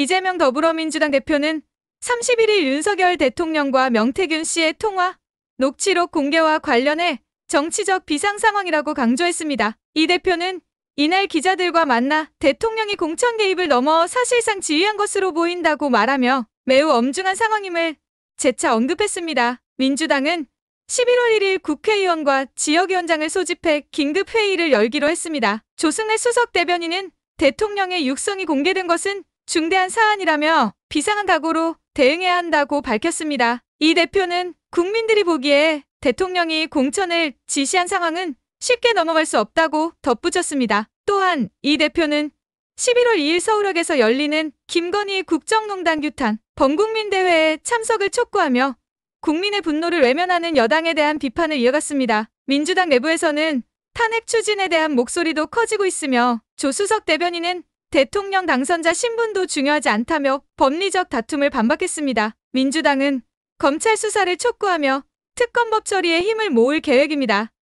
이재명 더불어민주당 대표는 31일 윤석열 대통령과 명태균 씨의 통화, 녹취록 공개와 관련해 정치적 비상 상황이라고 강조했습니다. 이 대표는 이날 기자들과 만나 대통령이 공천 개입을 넘어 사실상 지휘한 것으로 보인다고 말하며 매우 엄중한 상황임을 재차 언급했습니다. 민주당은 11월 1일 국회의원과 지역위원장을 소집해 긴급회의를 열기로 했습니다. 조승을 수석 대변인은 대통령의 육성이 공개된 것은 중대한 사안이라며 비상한 각오로 대응해야 한다고 밝혔습니다. 이 대표는 국민들이 보기에 대통령이 공천을 지시한 상황은 쉽게 넘어갈 수 없다고 덧붙였습니다. 또한 이 대표는 11월 2일 서울역에서 열리는 김건희 국정농단 규탄 범국민 대회에 참석을 촉구하며 국민의 분노를 외면하는 여당에 대한 비판을 이어갔습니다. 민주당 내부에서는 탄핵 추진에 대한 목소리도 커지고 있으며 조수석 대변인은 대통령 당선자 신분도 중요하지 않다며 법리적 다툼을 반박했습니다. 민주당은 검찰 수사를 촉구하며 특검법 처리에 힘을 모을 계획입니다.